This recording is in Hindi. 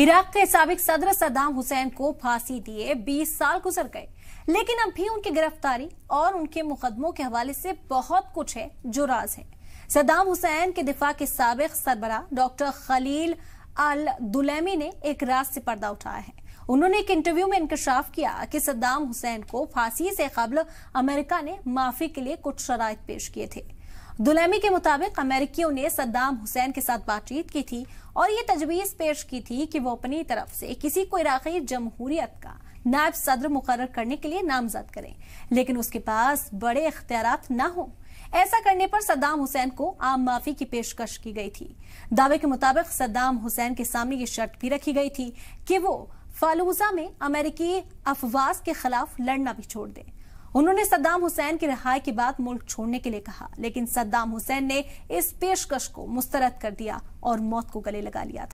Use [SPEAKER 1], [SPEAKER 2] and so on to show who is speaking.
[SPEAKER 1] इराक के सबक सदर सद्दाम हुसैन को फांसी दिए 20 साल गुजर गए लेकिन अब भी उनकी गिरफ्तारी और उनके मुकदमों के हवाले से बहुत कुछ है जो राज है सद्दाम हुसैन के दिफा के सबक सरबरा डॉक्टर खलील अल दुलेमी ने एक राज से पर्दा उठाया है उन्होंने एक इंटरव्यू में इंकशाफ किया कि सद्दाम हुसैन को फांसी से कबल अमेरिका ने माफी के लिए कुछ शराय पेश किए थे दुलेमी के मुताबिक अमेरिकियों ने सद्दाम हुसैन के साथ बातचीत की थी और ये तजवीज पेश की थी कि वो अपनी तरफ से किसी को इराकी जमहूरियत का नायब सदर मुकर करने के लिए नामजद करें लेकिन उसके पास बड़े अख्तियार न हो ऐसा करने पर सद्दाम हुसैन को आम माफी की पेशकश की गई थी दावे के मुताबिक सद्दाम हुसैन के सामने ये शर्त भी रखी गई थी कि वो फालूजा में अमेरिकी अफवाज के खिलाफ लड़ना भी छोड़ दें उन्होंने सद्दाम हुसैन की रिहाई के बाद मुल्क छोड़ने के लिए कहा लेकिन सद्दाम हुसैन ने इस पेशकश को मुस्तरद कर दिया और मौत को गले लगा लिया था